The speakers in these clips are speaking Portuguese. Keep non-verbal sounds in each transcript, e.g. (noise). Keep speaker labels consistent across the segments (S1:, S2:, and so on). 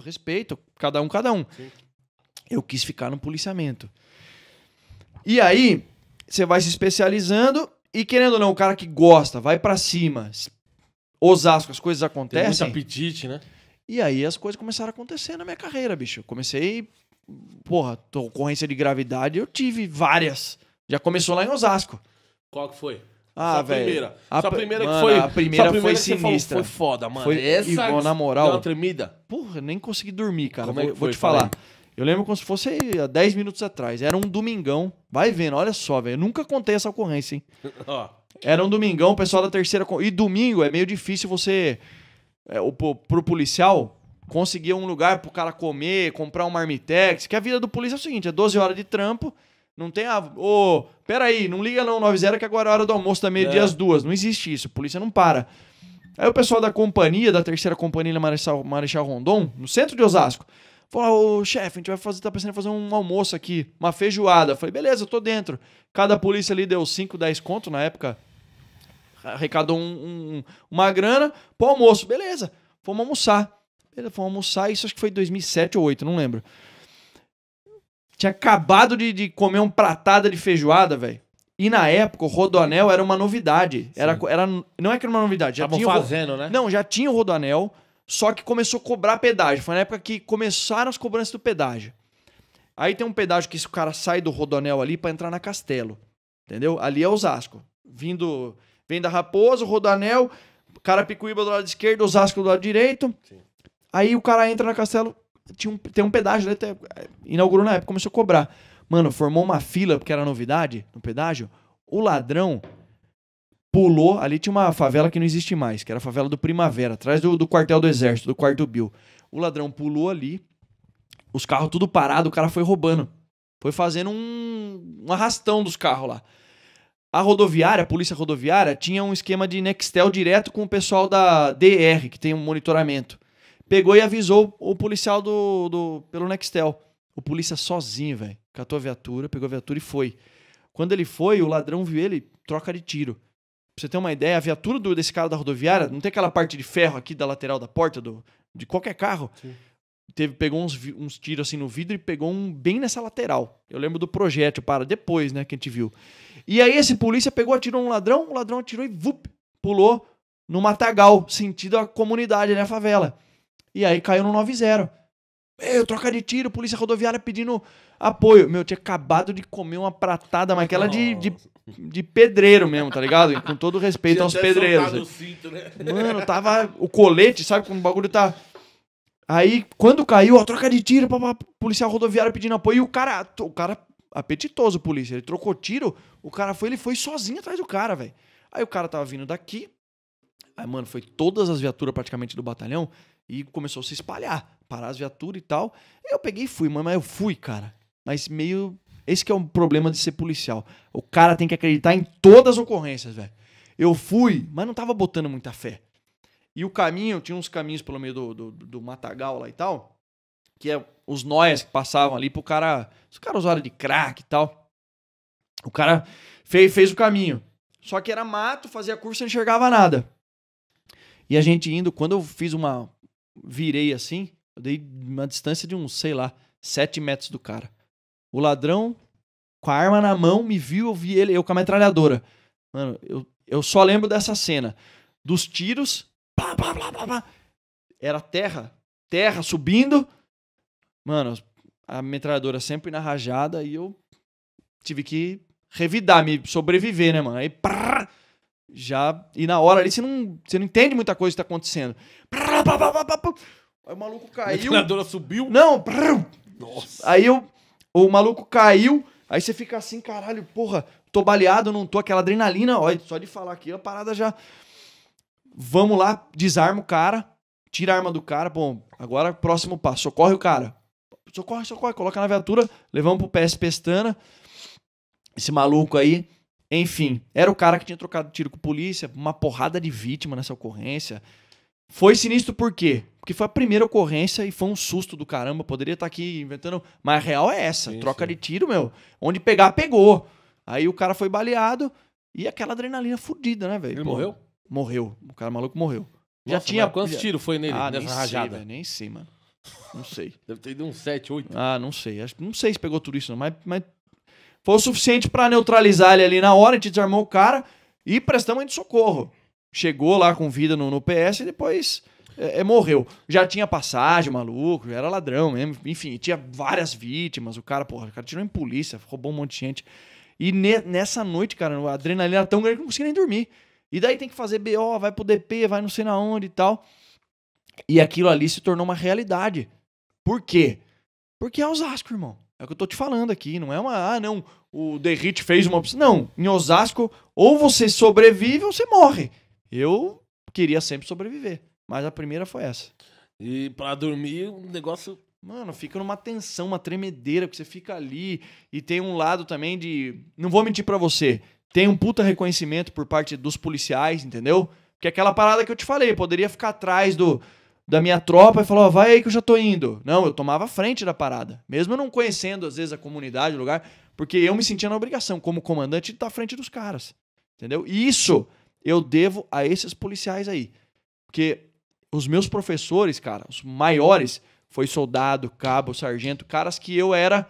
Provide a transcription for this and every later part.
S1: respeito, cada um, cada um. Sim. Eu quis ficar no policiamento. E aí, você vai se especializando e, querendo ou não, o cara que gosta, vai para cima. Osasco, as coisas acontecem. Tem muito apetite, né? E aí as coisas começaram a acontecer na minha carreira, bicho. Eu comecei. Porra, ocorrência de gravidade, eu tive várias. Já começou lá em Osasco. Qual que foi? Ah, velho. A primeira. A, a primeira que foi. A primeira, a primeira foi sinistra. Falou, foi foda, mano. Foi, Essa igual, na moral. Deu uma tremida. Porra, nem consegui dormir, cara. Como é vou, é que foi? vou te falar. Eu lembro como se fosse há 10 minutos atrás. Era um domingão. Vai vendo, olha só, velho. Eu nunca contei essa ocorrência, hein? (laughs) Era um domingão, o pessoal da terceira. E domingo é meio difícil você. É, o, pro policial conseguir um lugar pro cara comer, comprar um marmitex. Que a vida do policial é o seguinte: é 12 horas de trampo. Não tem a. Ah, ô, oh, peraí, não liga não, 90 que agora é a hora do almoço da meio dia é. às duas. Não existe isso, a polícia não para. Aí o pessoal da companhia, da terceira companhia Marechal, Marechal Rondon, no centro de Osasco, falou: Ô chefe, a gente vai fazer, tá pensando em fazer um almoço aqui, uma feijoada. Eu falei: beleza, eu tô dentro. Cada polícia ali deu 5, 10 conto na época, arrecadou um, um, uma grana pro almoço. Beleza, fomos almoçar. Beleza, fomos almoçar, isso acho que foi 2007 ou 2008, não lembro. Tinha acabado de, de comer um pratada de feijoada, velho. E na época, o Rodoanel era uma novidade. Era, era, não é que era uma novidade. Já Estavam tinha fazendo, né? Não, já tinha o Rodoanel, só que começou a cobrar pedágio. Foi na época que começaram as cobranças do pedágio. Aí tem um pedágio que esse cara sai do Rodoanel ali para entrar na Castelo. Entendeu? Ali é Osasco. Vindo, vem da Raposa, Rodoanel, Carapicuíba do lado esquerdo, Osasco do lado direito. Sim. Aí o cara entra na Castelo, tinha um, tem um pedágio, né? até, é, inaugurou na época, começou a cobrar. Mano, formou uma fila, porque era novidade no pedágio. O ladrão pulou. Ali tinha uma favela que não existe mais, que era a favela do Primavera, atrás do, do quartel do Exército, do quarto Bill. O ladrão pulou ali, os carros tudo parado, o cara foi roubando. Foi fazendo um, um arrastão dos carros lá. A rodoviária, a polícia rodoviária, tinha um esquema de Nextel direto com o pessoal da DR, que tem um monitoramento. Pegou e avisou o policial do, do pelo Nextel. O polícia sozinho, velho. Catou a viatura, pegou a viatura e foi. Quando ele foi, o ladrão viu ele, troca de tiro. Pra você ter uma ideia, a viatura do, desse cara da rodoviária, não tem aquela parte de ferro aqui da lateral da porta do, de qualquer carro. Sim. Teve, pegou uns, uns tiros assim no vidro e pegou um bem nessa lateral. Eu lembro do projétil, para, depois, né, que a gente viu. E aí esse polícia pegou, atirou um ladrão, o ladrão atirou e vup, pulou no matagal, sentido a comunidade, né, a favela. E aí caiu no 9-0. eu troca de tiro, polícia rodoviária pedindo apoio. Meu, eu tinha acabado de comer uma pratada, mas aquela de, de, de pedreiro mesmo, tá ligado? Com todo respeito aos pedreiros. Cinto, né? Mano, tava o colete, sabe? como o bagulho tá. Aí, quando caiu, a troca de tiro, pra, policial rodoviária pedindo apoio. E o cara, o cara, apetitoso, polícia. Ele trocou tiro, o cara foi, ele foi sozinho atrás do cara, velho. Aí o cara tava vindo daqui. Aí, mano, foi todas as viaturas praticamente do batalhão e começou a se espalhar, parar as viaturas e tal. Eu peguei e fui, mas eu fui, cara. Mas meio. Esse que é o um problema de ser policial. O cara tem que acreditar em todas as ocorrências, velho. Eu fui, mas não tava botando muita fé. E o caminho, tinha uns caminhos pelo meio do, do, do matagal lá e tal, que é os nós que passavam ali pro cara. Os caras usaram de crack e tal. O cara fez, fez o caminho. Só que era mato, fazia curso e não enxergava nada. E a gente indo, quando eu fiz uma virei assim, eu dei uma distância de uns, sei lá, sete metros do cara. O ladrão, com a arma na mão, me viu, eu vi ele, eu com a metralhadora. Mano, eu, eu só lembro dessa cena. Dos tiros, pá, pá, pá, pá, pá. Era terra, terra subindo. Mano, a metralhadora sempre na rajada e eu tive que revidar, me sobreviver, né, mano? Aí, prá, já. E na hora ali você não, você não entende muita coisa que tá acontecendo.
S2: Aí o maluco caiu. A metralhadora subiu. Não!
S1: Nossa. Aí eu, o maluco caiu, aí você fica assim, caralho, porra, tô baleado, não tô, aquela adrenalina, ó, só de falar aqui, a parada já. Vamos lá, desarma o cara, tira a arma do cara, bom, agora próximo passo, socorre o cara. Socorre, socorre, coloca na viatura, levamos pro PS Pestana. Esse maluco aí, enfim, era o cara que tinha trocado tiro com a polícia, uma porrada de vítima nessa ocorrência. Foi sinistro por quê? Porque foi a primeira ocorrência e foi um susto do caramba. Poderia estar aqui inventando, mas a real é essa: sim, troca sim. de tiro, meu. Onde pegar, pegou. Aí o cara foi baleado e aquela adrenalina fudida, né, velho? Ele Pô, morreu? Morreu. O cara maluco morreu. Nossa, já tinha. Quantos tiros foi nele ah, nessa nem rajada? Sei, nem sei, mano. Não sei. (laughs) Deve ter ido uns 7, 8. Ah, não sei. Acho, não sei se pegou tudo isso, não, mas, mas foi o suficiente para neutralizar ele ali na hora, a gente desarmou o cara e prestamos de socorro. Chegou lá com vida no, no PS e depois é, é, morreu. Já tinha passagem, maluco, já era ladrão mesmo. Enfim, tinha várias vítimas. O cara, porra, o cara tirou em polícia, roubou um monte de gente. E ne, nessa noite, cara, a adrenalina era tão grande que não conseguia nem dormir. E daí tem que fazer BO, vai pro DP, vai não sei na onde e tal. E aquilo ali se tornou uma realidade. Por quê? Porque é Osasco, irmão. É o que eu tô te falando aqui, não é uma, ah, não, o Derrit fez uma opção. Não, em Osasco, ou você sobrevive ou você morre. Eu queria sempre sobreviver, mas a primeira foi essa. E para dormir, o um negócio. Mano, fica numa tensão, uma tremedeira, porque você fica ali. E tem um lado também de. Não vou mentir para você. Tem um puta reconhecimento por parte dos policiais, entendeu? Porque é aquela parada que eu te falei, poderia ficar atrás do da minha tropa e falava, vai aí que eu já tô indo. Não, eu tomava frente da parada. Mesmo não conhecendo, às vezes, a comunidade, o lugar, porque eu me sentia na obrigação, como comandante, de tá estar à frente dos caras. Entendeu? E isso eu devo a esses policiais aí. Porque os meus professores, cara, os maiores, foi soldado, cabo, sargento, caras que eu era,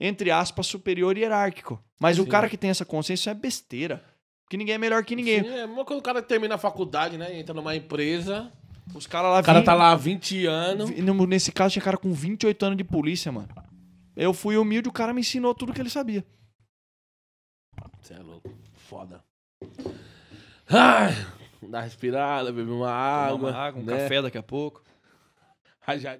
S1: entre aspas, superior e hierárquico. Mas Sim. o cara que tem essa consciência é besteira. Porque ninguém é melhor que ninguém. Sim, é mesmo quando o cara termina a faculdade, né? Entra numa empresa os caras lá... O cara vim... tá lá há 20 anos. Nesse caso, tinha cara com 28 anos de polícia, mano. Eu fui humilde, o cara me ensinou tudo que ele sabia. Você é louco. Foda. Ai, dá respirada, beber uma água. Uma água, um né? café daqui a pouco. já...